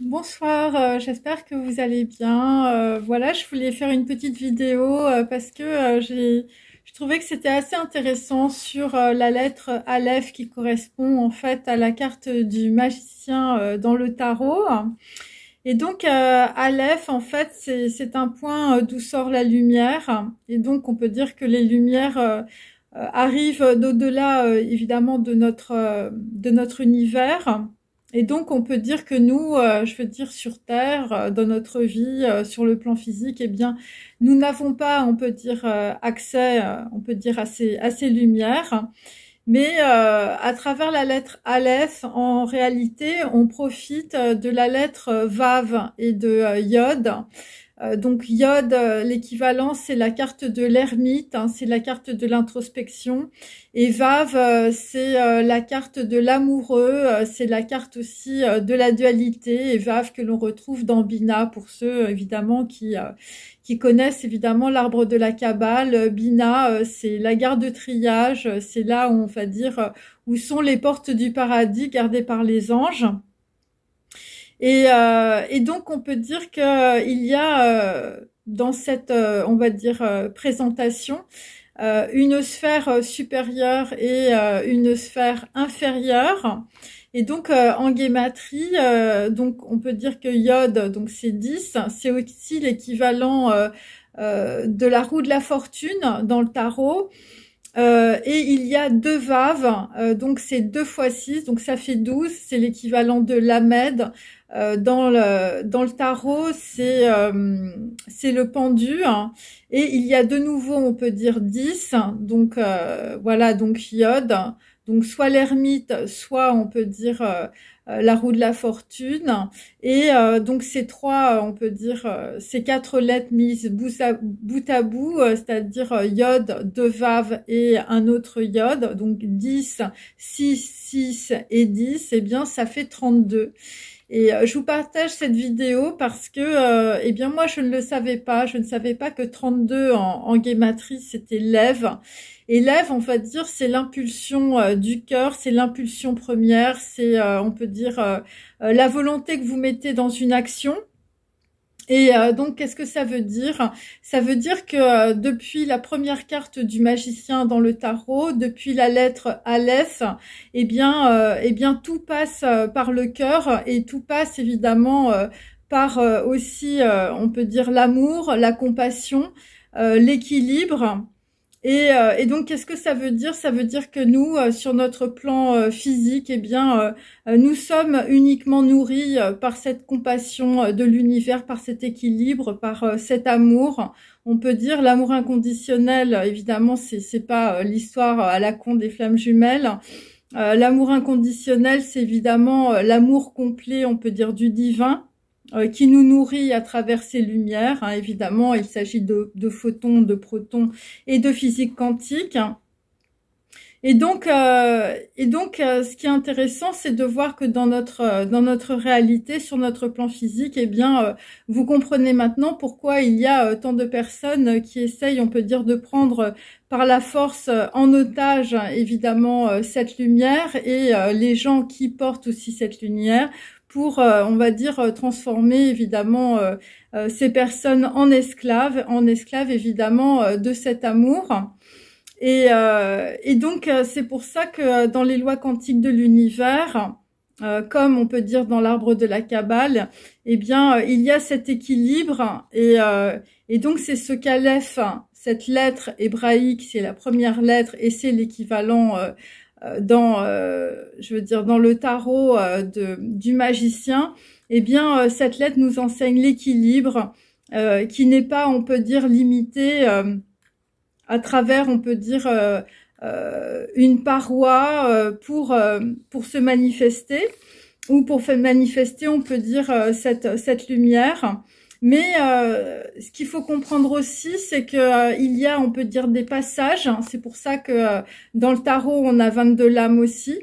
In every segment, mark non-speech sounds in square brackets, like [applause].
Bonsoir, euh, j'espère que vous allez bien. Euh, voilà, je voulais faire une petite vidéo euh, parce que j'ai je trouvais que c'était assez intéressant sur la lettre Aleph qui correspond en fait à la carte du magicien dans le tarot. Et donc Aleph en fait c'est un point d'où sort la lumière et donc on peut dire que les lumières arrivent d'au-delà évidemment de notre de notre univers et donc, on peut dire que nous, euh, je veux dire sur Terre, euh, dans notre vie, euh, sur le plan physique, eh bien, nous n'avons pas, on peut dire, accès, on peut dire à ces, à ces lumières. Mais à travers la lettre Aleph, en réalité, on profite de la lettre Vav et de Yod euh, donc Yod, euh, l'équivalent, c'est la carte de l'ermite, hein, c'est la carte de l'introspection. Et Vav, euh, c'est la carte de l'amoureux, c'est la carte aussi de la dualité. Et Vav que l'on retrouve dans Bina pour ceux évidemment qui qui connaissent évidemment l'arbre de la cabale. Bina, c'est la gare de triage, c'est là où on va dire où sont les portes du paradis gardées par les anges. Et, euh, et donc on peut dire qu'il euh, y a euh, dans cette, on va dire, présentation, une sphère supérieure et une sphère inférieure. Et donc en guématrie, euh, donc on peut dire que iode, donc c'est 10, c'est aussi l'équivalent euh, de la roue de la fortune dans le tarot. Euh, et il y a deux vaves, euh, donc c'est deux fois 6, donc ça fait 12, c'est l'équivalent de l'Amède euh, dans, le, dans le tarot, c'est c'est le pendu. Hein, et il y a de nouveau, on peut dire 10, donc voilà, donc iode. Donc soit l'ermite, soit on peut dire euh, la roue de la fortune. Et euh, donc ces trois, euh, on peut dire, ces quatre lettres mises bout à bout, c'est-à-dire iode, deux vaves et un autre iode, donc 10, 6, 6 et 10, eh bien ça fait 32. Et euh, je vous partage cette vidéo parce que, euh, eh bien, moi, je ne le savais pas. Je ne savais pas que 32 en, en guématrie, c'était lève. Et lève, on va dire, c'est l'impulsion euh, du cœur, c'est l'impulsion première, c'est, on peut dire, la volonté que vous mettez dans une action. Et euh, donc, qu'est-ce que ça veut dire Ça veut dire que euh, depuis la première carte du magicien dans le tarot, depuis la lettre Aleph, eh bien, euh, eh bien, tout passe par le cœur et tout passe évidemment par aussi, on peut dire, l'amour, la compassion, l'équilibre euh, et, donc, qu'est-ce que ça veut dire Ça veut dire que nous, euh, sur notre plan euh, physique, eh bien, nous sommes uniquement nourris par cette compassion de l'univers, par cet équilibre, par cet amour. On peut dire l'amour inconditionnel. Évidemment, c'est c'est pas l'histoire à la con des flammes jumelles. l'amour inconditionnel, c'est évidemment l'amour complet, on peut dire, du divin. Euh, qui nous nourrit à travers ces lumières. Hein. évidemment, il s'agit de, photons, de protons et de physique quantique. Et donc, euh, et donc euh, ce qui est intéressant, c'est de voir que dans notre, euh, dans notre réalité, sur notre plan physique, eh bien, vous comprenez maintenant pourquoi il y a tant de personnes qui essayent, on peut dire, de prendre par la force en otage, évidemment, cette lumière et les gens qui portent aussi cette lumière pour, euh, on va dire, euh, transformer évidemment euh, ces personnes en esclaves, en esclaves évidemment de cet amour. Et, donc c'est pour ça que dans les lois quantiques de l'univers, comme on peut dire dans l'arbre de la cabale, eh bien, il y a cet équilibre et, donc c'est ce qu'Aleph, cette lettre hébraïque, c'est la première lettre et c'est l'équivalent euh, dans, euh, je veux dire, dans le tarot euh, de, du magicien, eh bien, cette lettre nous enseigne l'équilibre, qui n'est pas, on peut dire, limité à travers, on peut dire, une paroi pour, pour se manifester, ou pour faire manifester, on peut dire, cette, cette lumière. Mais euh, ce qu'il faut comprendre aussi, c'est qu'il euh, y a, on peut dire, des passages. c'est pour ça que euh, dans le tarot, on a 22 lames aussi,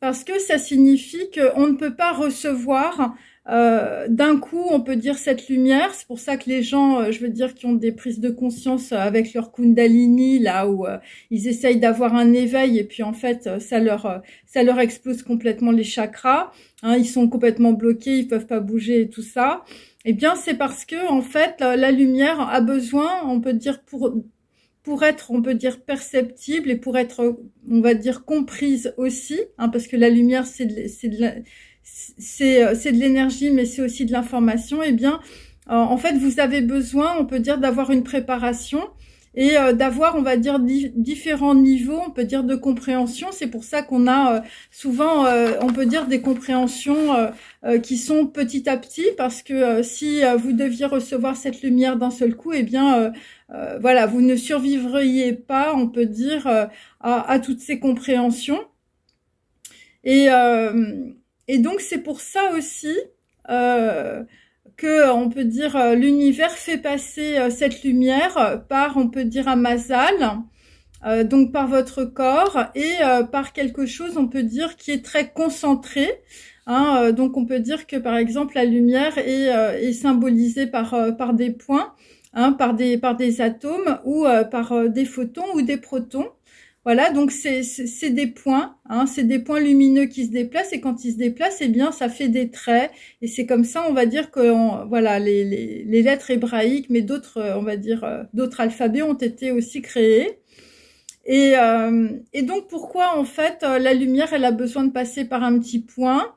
parce que ça signifie qu'on ne peut pas recevoir d'un coup, on peut dire, cette lumière. C'est pour ça que les gens, je veux dire, qui ont des prises de conscience avec leur kundalini, là où ils essayent d'avoir un éveil et puis en fait, ça leur, ça leur explose complètement les chakras. Hein, ils sont complètement bloqués, ils peuvent pas bouger et tout ça. Eh bien, c'est parce que en fait, la, lumière a besoin, on peut dire pour pour être, on peut dire perceptible et pour être, on va dire comprise aussi, hein, parce que la lumière c'est de l'énergie, mais c'est aussi de l'information. Eh bien, en fait, vous avez besoin, on peut dire, d'avoir une préparation et euh, d'avoir, on va dire, différents niveaux, on peut dire, de compréhension. C'est pour ça qu'on a euh, souvent, euh, on peut dire, des compréhensions qui sont petit à petit, parce que si vous deviez recevoir cette lumière d'un seul coup, eh bien, voilà, vous ne survivriez pas, on peut dire, à, toutes ces compréhensions. Et, donc, c'est pour ça aussi... Euh, que euh, on peut dire euh, l'univers fait passer euh, cette lumière par on peut dire un masal donc par votre corps et par quelque chose on peut dire qui est très concentré hein, donc on peut dire que par exemple la lumière est, symbolisée par par des points hein, par des par des atomes ou par des photons ou des protons voilà, donc c'est des points, hein, c'est des points lumineux qui se déplacent et quand ils se déplacent, eh bien, ça fait des traits et c'est comme ça, on va dire que voilà, les, lettres hébraïques, mais d'autres, euh, on va dire, euh, d'autres alphabets ont été aussi créés. Et, euh, donc pourquoi en fait la lumière, elle a besoin de passer par un petit point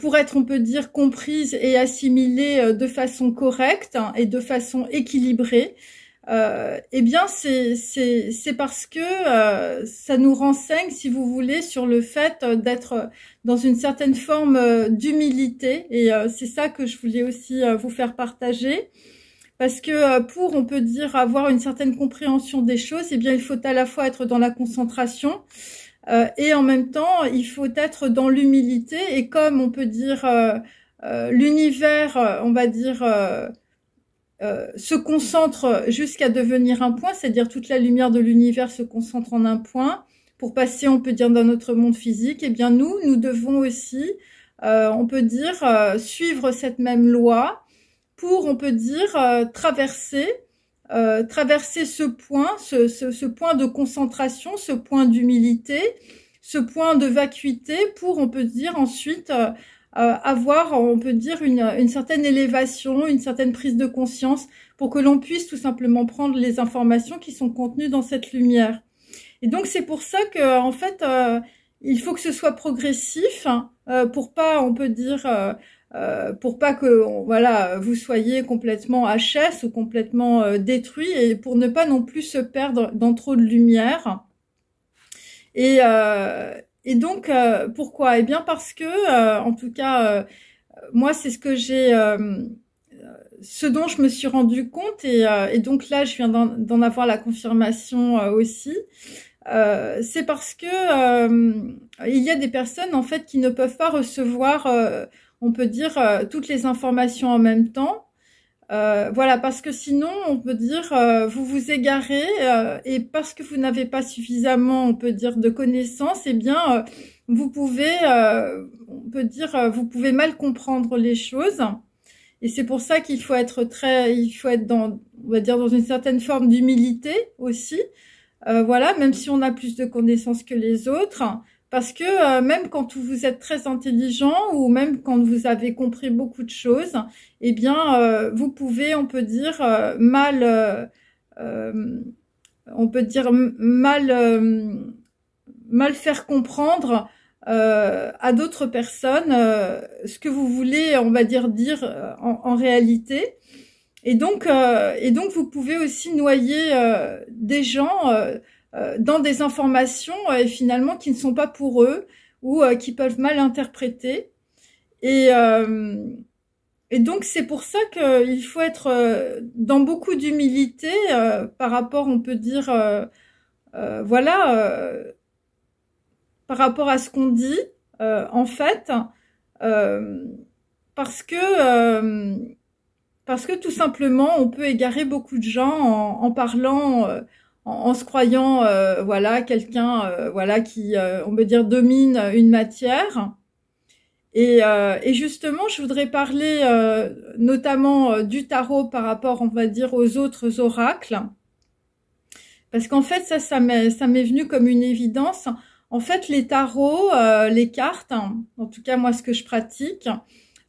pour être, on peut dire, comprise et assimilée de façon correcte hein, et de façon équilibrée. Euh, eh bien, c'est parce que euh, ça nous renseigne, si vous voulez, sur le fait euh, d'être dans une certaine forme d'humilité. Et c'est ça que je voulais aussi vous faire partager. Parce que pour, on peut dire, avoir une certaine compréhension des choses, eh bien, il faut à la fois être dans la concentration et en même temps, il faut être dans l'humilité. Et comme on peut dire, l'univers, on va dire euh, se concentre jusqu'à devenir un point, c'est-à-dire toute la lumière de l'univers se concentre en un point. Pour passer, on peut dire, dans notre monde physique, eh bien nous, nous devons aussi, euh, on peut dire, euh, suivre cette même loi pour, on peut dire, traverser, traverser ce point, ce, point de concentration, ce point d'humilité, ce point de vacuité, pour, on peut dire, ensuite euh, avoir, on peut dire, une, une, certaine élévation, une certaine prise de conscience pour que l'on puisse tout simplement prendre les informations qui sont contenues dans cette lumière. Et donc c'est pour ça que en fait, euh, il faut que ce soit progressif hein, euh, pour pas, on peut dire, euh, pour pas que voilà vous soyez complètement HS ou complètement détruit et pour ne pas non plus se perdre dans trop de lumière. Et, euh, et donc, euh, pourquoi Eh bien parce que, euh, en tout cas, euh, moi, c'est ce que j'ai, ce dont je me suis rendu compte, et, et donc là, je viens d'en avoir la confirmation aussi. c'est parce que il y a des personnes en fait qui ne peuvent pas recevoir, on peut dire, toutes les informations en même temps euh, voilà, parce que sinon, on peut dire, euh, vous vous égarez euh, et parce que vous n'avez pas suffisamment, on peut dire, de connaissances, eh bien, vous pouvez, on peut dire, vous pouvez mal comprendre les choses. Et c'est pour ça qu'il faut être très, il faut être dans, on va dire, dans une certaine forme d'humilité aussi. voilà, même si on a plus de connaissances que les autres, parce que euh, même quand vous êtes très intelligent ou même quand vous avez compris beaucoup de choses, eh bien, euh, vous pouvez, on peut dire, euh, mal, on peut dire mal, mal faire comprendre à d'autres personnes ce que vous voulez, on va dire, dire en, réalité. Et donc, et donc, vous pouvez aussi noyer des gens euh, dans des informations euh, finalement qui ne sont pas pour eux ou euh, qui peuvent mal interpréter. Et, et donc c'est pour ça qu'il faut être dans beaucoup d'humilité par rapport, on peut dire, voilà, par rapport à ce qu'on dit, en fait, parce que parce que tout simplement on peut égarer beaucoup de gens en, en parlant en, se croyant euh, voilà quelqu'un euh, voilà qui euh, on peut dire domine une matière. Et, justement, je voudrais parler notamment du tarot par rapport, on va dire, aux autres oracles, parce qu'en fait, ça, ça m'est venu comme une évidence. En fait, les tarots, les cartes, hein, en tout cas moi, ce que je pratique,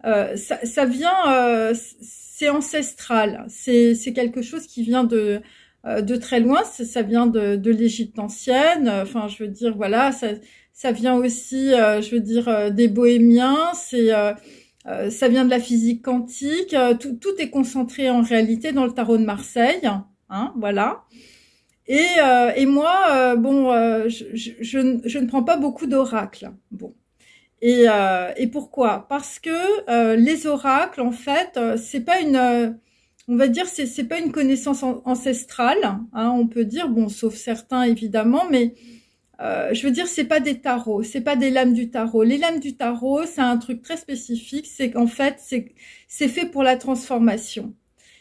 ça, vient, c'est ancestral, c'est quelque chose qui vient de, euh, de très loin, ça, vient de, de l'Égypte ancienne, enfin je veux dire voilà, ça, ça vient aussi, euh, je veux dire, euh, des bohémiens, c'est ça vient de la physique quantique, tout, tout, est concentré en réalité dans le tarot de Marseille, hein, voilà. Et, et, moi, bon, je, je, ne prends pas beaucoup d'oracles. Bon. Et, et pourquoi Parce que les oracles, en fait, c'est pas une on va dire, c'est c'est pas une connaissance ancestrale. Hein, on peut dire, bon, sauf certains évidemment, mais euh, je veux dire, c'est pas des tarots, c'est pas des lames du tarot. Les lames du tarot, c'est un truc très spécifique. C'est qu'en fait, c'est c'est fait pour la transformation.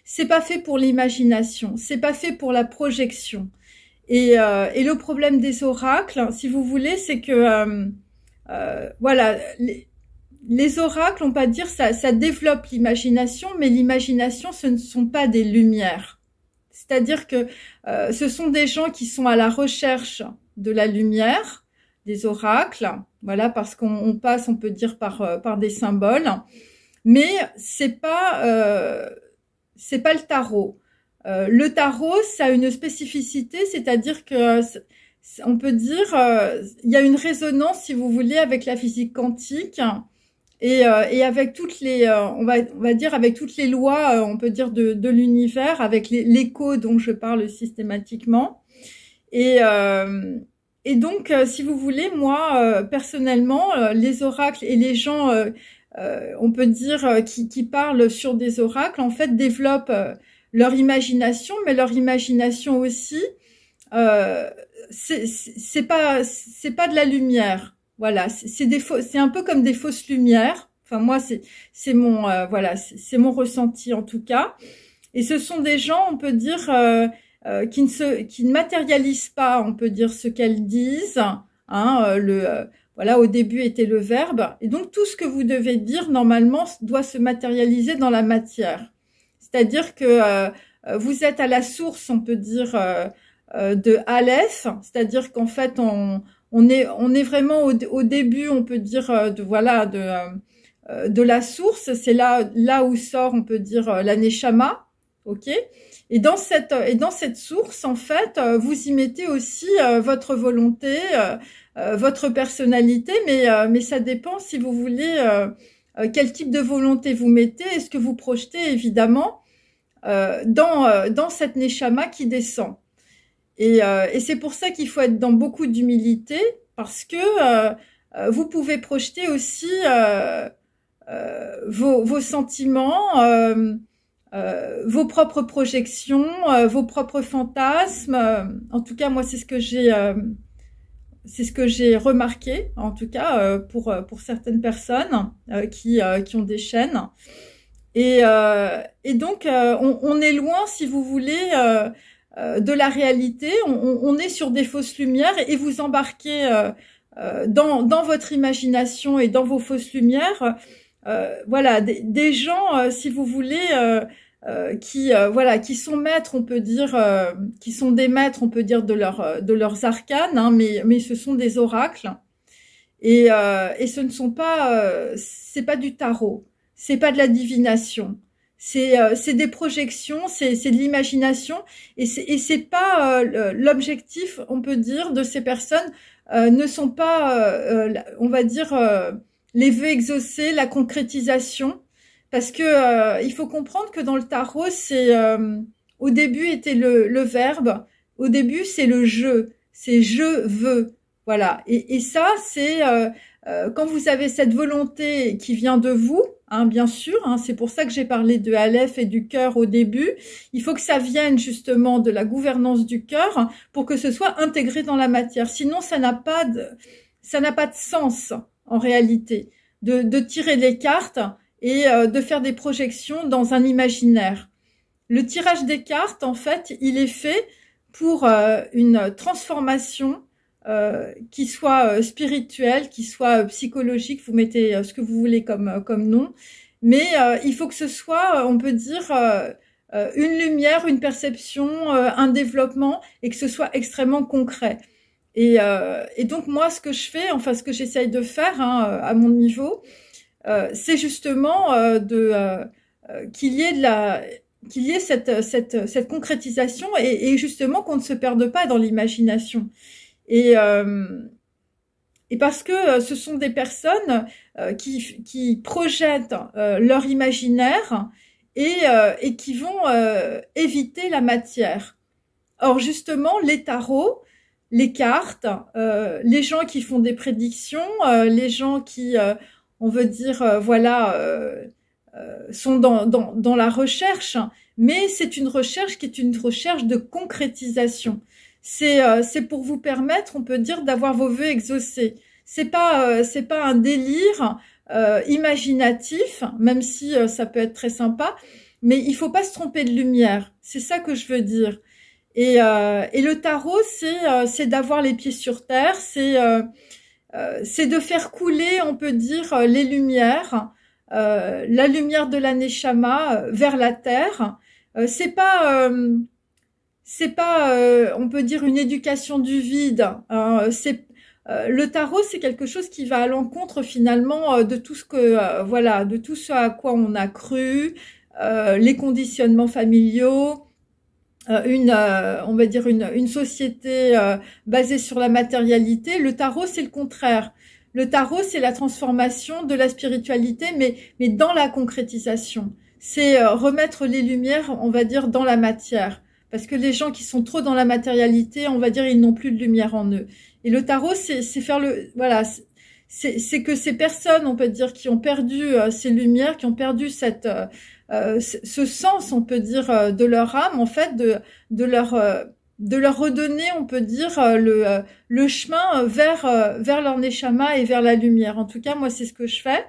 C'est pas fait pour l'imagination. C'est pas fait pour la projection. Et, euh, et, le problème des oracles, si vous voulez, c'est que euh, euh, voilà, les, les oracles, on peut dire, ça, ça développe l'imagination, mais l'imagination, ce ne sont pas des lumières. C'est-à-dire que euh, ce sont des gens qui sont à la recherche de la lumière, des oracles, voilà, parce qu'on passe, on peut dire, par, euh, par des symboles, mais c'est pas, euh, c'est pas le tarot. le tarot, ça a une spécificité, c'est-à-dire que on peut dire, il y a une résonance, si vous voulez, avec la physique quantique et, euh, et avec toutes les, euh, on va, on va dire avec toutes les lois, euh, on peut dire de, de l'univers, avec l'écho dont je parle systématiquement. Et, euh, et donc, si vous voulez, moi personnellement, les oracles et les gens, euh, on peut dire qui, qui, parlent sur des oracles, en fait, développent leur imagination, mais leur imagination aussi. Euh, c'est pas c'est pas de la lumière. Voilà, c'est des c'est un peu comme des fausses lumières. Enfin moi c'est mon euh, voilà, c'est mon ressenti en tout cas. Et ce sont des gens, on peut dire, euh, euh, qui ne se qui ne matérialisent pas, on peut dire ce qu'elles disent. Hein, le voilà, au début était le verbe. Et donc tout ce que vous devez dire normalement doit se matérialiser dans la matière. C'est-à-dire que vous êtes à la source, on peut dire, de Aleph, c'est-à-dire qu'en fait on, on est vraiment au, début, on peut dire euh, de voilà euh, euh, de la source, c'est là là où sort, on peut dire la neshama, ok. Et dans cette et dans cette source, en fait, vous y mettez aussi votre volonté, votre personnalité, mais mais ça dépend si vous voulez quel type de volonté vous mettez, et ce que vous projetez évidemment dans dans cette neshama qui descend. Et, euh, et c'est pour ça qu'il faut être dans beaucoup d'humilité, parce que euh, euh, vous pouvez projeter aussi vos, vos, sentiments, vos propres projections, vos propres fantasmes. En tout cas, moi, c'est ce que j'ai c'est ce que j'ai remarqué, en tout cas pour, pour certaines personnes qui, qui ont des chaînes. Et, et donc, on, on, est loin, si vous voulez, euh, de la réalité, on, est sur des fausses lumières et vous embarquez euh, euh, dans, votre imagination et dans vos fausses lumières, voilà, des, gens, si vous voulez, qui voilà qui sont maîtres on peut dire qui sont des maîtres on peut dire de leur de leurs arcanes hein, mais mais ce sont des oracles et et ce ne sont pas c'est pas du tarot c'est pas de la divination euh, c'est des projections, c'est de l'imagination, et c'est pas euh, l'objectif, on peut dire, de ces personnes euh, ne sont pas, on va dire, les vœux exaucés, la concrétisation, parce que il faut comprendre que dans le tarot, c'est au début était le, le verbe, au début c'est le je, c'est je veux, voilà, et ça c'est quand vous avez cette volonté qui vient de vous, Hein, bien sûr, hein, c'est pour ça que j'ai parlé de Aleph et du cœur au début. Il faut que ça vienne justement de la gouvernance du cœur pour que ce soit intégré dans la matière. Sinon, ça n'a pas de, ça n'a pas de sens en réalité de, tirer des cartes et euh, de faire des projections dans un imaginaire. Le tirage des cartes, en fait, il est fait pour euh, une transformation euh, qui soit euh, spirituel, qui soit euh, psychologique, vous mettez ce que vous voulez comme, comme nom, mais il faut que ce soit, on peut dire, une lumière, une perception, un développement, et que ce soit extrêmement concret. Et, et donc moi, ce que je fais, enfin ce que j'essaye de faire hein, à mon niveau, c'est justement de qu'il y ait de la qu'il y ait cette, cette, cette concrétisation et, et justement qu'on ne se perde pas dans l'imagination. Et, euh, et parce que euh, ce sont des personnes euh, qui, qui, projettent leur imaginaire et, et qui vont éviter la matière. Or justement, les tarots, les cartes, euh, les gens qui font des prédictions, les gens qui, on veut dire, voilà, sont dans, dans, dans, la recherche, mais c'est une recherche qui est une recherche de concrétisation c'est euh, pour vous permettre, on peut dire, d'avoir vos vœux exaucés. C'est pas euh, c'est pas un délire euh, imaginatif, même si euh, ça peut être très sympa, mais il faut pas se tromper de lumière. C'est ça que je veux dire. Et, euh, et le tarot, c'est c'est d'avoir les pieds sur terre, c'est c'est de faire couler, on peut dire, les lumières, la lumière de l'aneshama vers la terre. c'est pas c'est pas, euh, on peut dire, une éducation du vide. Hein, c'est euh, le tarot, c'est quelque chose qui va à l'encontre finalement euh, de tout ce que, voilà, de tout ce à quoi on a cru, les conditionnements familiaux, une, on va dire une, une société basée sur la matérialité. Le tarot, c'est le contraire. Le tarot, c'est la transformation de la spiritualité, mais, mais dans la concrétisation. C'est remettre les lumières, on va dire, dans la matière. Parce que les gens qui sont trop dans la matérialité, on va dire, ils n'ont plus de lumière en eux. Et le tarot, c'est faire le... Voilà, c'est que ces personnes, on peut dire, qui ont perdu euh, ces lumières, qui ont perdu cette, euh, euh, ce sens, on peut dire, de leur âme, en fait, de, de leur... de leur redonner, on peut dire, le, le chemin vers, vers leur neshama et vers la lumière. En tout cas, moi, c'est ce que je fais.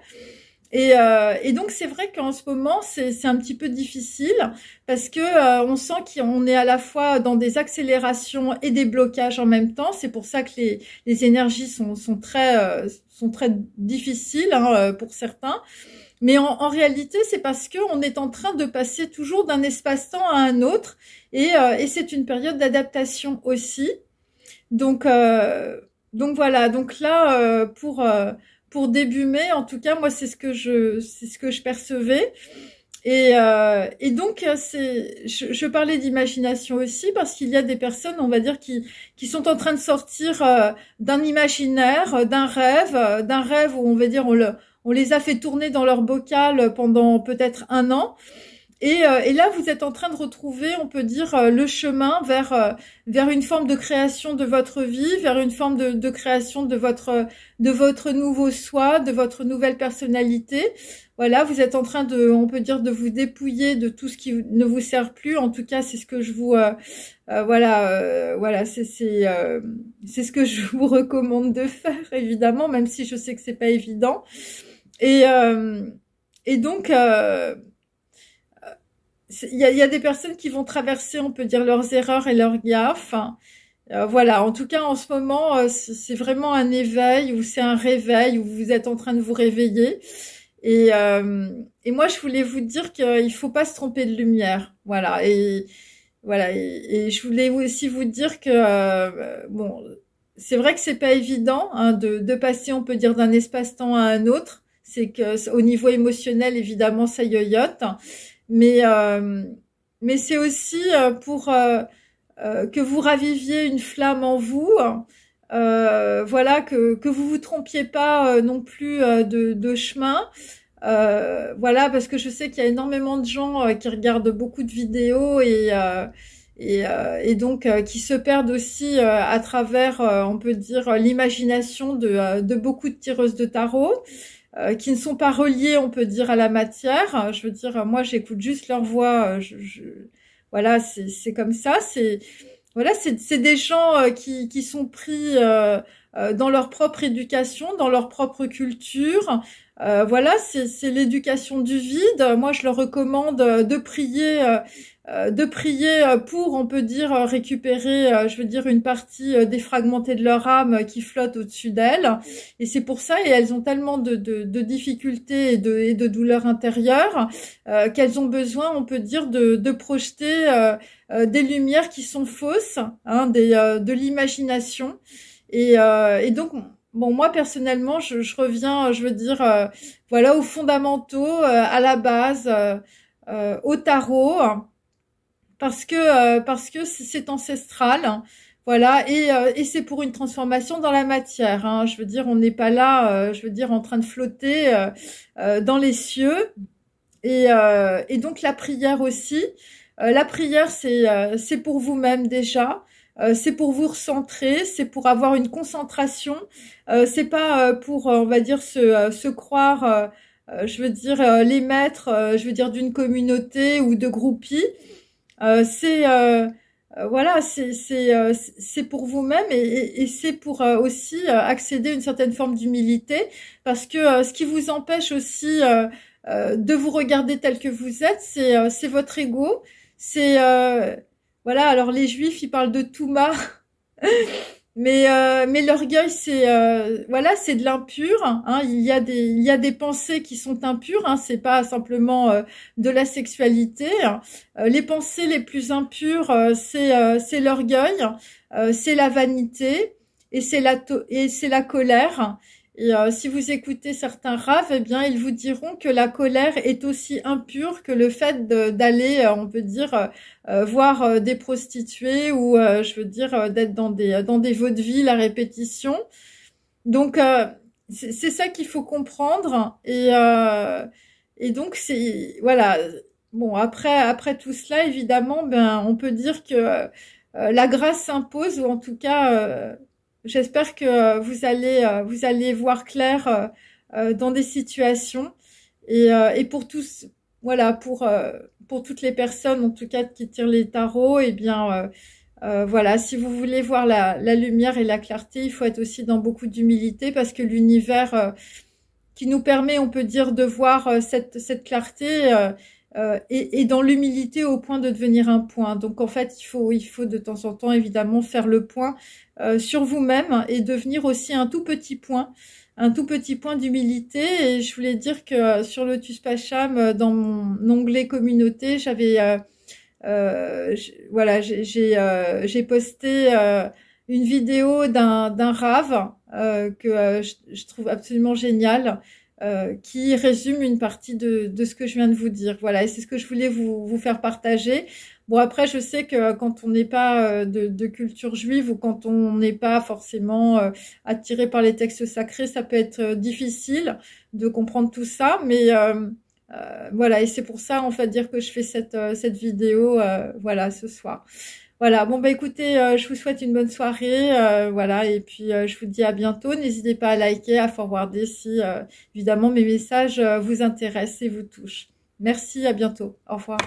Et, euh, et donc c'est vrai qu'en ce moment c'est un petit peu difficile parce que euh, on sent qu'on est à la fois dans des accélérations et des blocages en même temps. C'est pour ça que les, les énergies sont, sont très euh, sont très difficiles hein, euh, pour certains. Mais en, en réalité, c'est parce que on est en train de passer toujours d'un espace-temps à un autre, et, et c'est une période d'adaptation aussi. Donc donc voilà. Donc là pour pour début mai. En tout cas, moi, c'est ce que je, c'est ce que je percevais. Et, euh, et donc, c'est, je, parlais d'imagination aussi parce qu'il y a des personnes, on va dire, qui, qui sont en train de sortir euh, d'un imaginaire, euh, d'un rêve, d'un rêve où on va dire on, le, on les a fait tourner dans leur bocal pendant peut-être un an. Et, euh, et, là, vous êtes en train de retrouver, on peut dire, euh, le chemin vers euh, vers une forme de création de votre vie, vers une forme de, de, création de votre de votre nouveau soi, de votre nouvelle personnalité. Voilà, vous êtes en train de, on peut dire, de vous dépouiller de tout ce qui ne vous sert plus. En tout cas, c'est ce que je vous voilà voilà c'est c'est c'est ce que [laughs] je vous recommande de faire évidemment, même si je sais que c'est pas évident. Et et donc il y a, y a, des personnes qui vont traverser, on peut dire, leurs erreurs et leurs gaffes. Euh, voilà, en tout cas, en ce moment, euh, c'est vraiment un éveil ou c'est un réveil où vous êtes en train de vous réveiller. Et, euh, et moi, je voulais vous dire qu'il faut pas se tromper de lumière. Voilà. Et voilà. Et, je voulais aussi vous dire que bon, c'est vrai que c'est pas évident hein, de, de passer, on peut dire, d'un espace-temps à un autre. C'est que au niveau émotionnel, évidemment, ça yoyote mais, euh, mais c'est aussi euh, pour euh, que vous raviviez une flamme en vous. voilà que que vous vous trompiez pas non plus de, chemin voilà, parce que je sais qu'il y a énormément de gens qui regardent beaucoup de vidéos et, et, et, donc qui se perdent aussi à travers, on peut dire, l'imagination de, de beaucoup de tireuses de tarot. Euh, qui ne sont pas reliés, on peut dire, à la matière. Euh, je veux dire, euh, moi, j'écoute juste leur voix. Je, Voilà, c'est comme ça. C'est voilà, c'est des gens qui, qui sont pris euh, dans leur propre éducation, dans leur propre culture. Euh, voilà, c'est l'éducation du vide. Moi, je leur recommande euh, de prier, euh, euh de prier pour, on peut dire, récupérer, je veux dire, une partie défragmentée de leur âme qui flotte au-dessus d'elles. Et c'est pour ça, et elles ont tellement de, de, de difficultés et de, de douleurs intérieures qu'elles ont besoin, on peut dire, de, de projeter des lumières qui sont fausses, hein, des, de l'imagination. Et, euh, et donc, bon, moi personnellement, je, je reviens, euh, je veux dire, euh, voilà, aux fondamentaux, à la base, au tarot, hein, parce que parce que c'est ancestral. Hein, voilà, et, et c'est pour une transformation dans la matière. Hein. Je veux dire, on n'est pas là, je veux dire, en train de flotter euh, dans les cieux. Et, et donc la prière aussi. la prière, c'est c'est pour vous-même déjà. Euh, c'est pour vous recentrer, c'est pour avoir une concentration. Euh, c'est pas euh, pour, on va dire, se, croire, je veux dire, les maîtres, je veux dire, d'une communauté ou de groupies. c'est voilà, c'est pour vous-même et, c'est pour aussi accéder à une certaine forme d'humilité, parce que ce qui vous empêche aussi de vous regarder tel que vous êtes, c'est votre ego, c'est voilà, alors les juifs, ils parlent de Touma. [laughs] mais, euh, mais l'orgueil, c'est euh, voilà, c'est de l'impur. Hein. Il y a des il y a des pensées qui sont impures. Hein. C'est pas simplement euh, de la sexualité. Hein. Euh, les pensées les plus impures, c'est c'est l'orgueil, c'est la vanité et c'est la et c'est la colère et euh, si vous écoutez certains raves, eh bien, ils vous diront que la colère est aussi impure que le fait d'aller, euh, on peut dire, euh, voir des prostituées ou, je veux dire, d'être dans des dans des vaudevilles à répétition. Donc, c'est ça qu'il faut comprendre. Et et donc, c'est voilà. Bon, après après tout cela, évidemment, ben, on peut dire que la grâce s'impose ou en tout cas J'espère que euh, vous allez, euh, vous allez voir clair euh, dans des situations. Et, et pour tous, voilà, pour, pour toutes les personnes, en tout cas, qui tirent les tarots, et eh bien, voilà, si vous voulez voir la, lumière et la clarté, il faut être aussi dans beaucoup d'humilité parce que l'univers qui nous permet, on peut dire, de voir cette, cette, clarté, euh, et, dans l'humilité au point de devenir un point. Donc en fait, il faut, il faut de temps en temps évidemment faire le point euh, sur vous-même et devenir aussi un tout petit point, un tout petit point d'humilité. Et je voulais dire que euh, sur le Pacham, dans mon onglet communauté, j'avais, voilà, j'ai posté une vidéo d'un d'un rave que je, je, trouve absolument génial euh, qui résume une partie de, ce que je viens de vous dire. Voilà, et c'est ce que je voulais vous, faire partager. Bon, après, je sais que euh, quand on n'est pas euh, de, culture juive ou quand on n'est pas forcément attiré par les textes sacrés, ça peut être difficile de comprendre tout ça, mais voilà, et c'est pour ça, en fait, dire que je fais cette, cette vidéo voilà, ce soir. Voilà, bon bah écoutez, euh, je vous souhaite une bonne soirée, euh, voilà, et puis euh, je vous dis à bientôt. N'hésitez pas à liker, à forwarder si évidemment mes messages vous intéressent et vous touchent. Merci, à bientôt. Au revoir.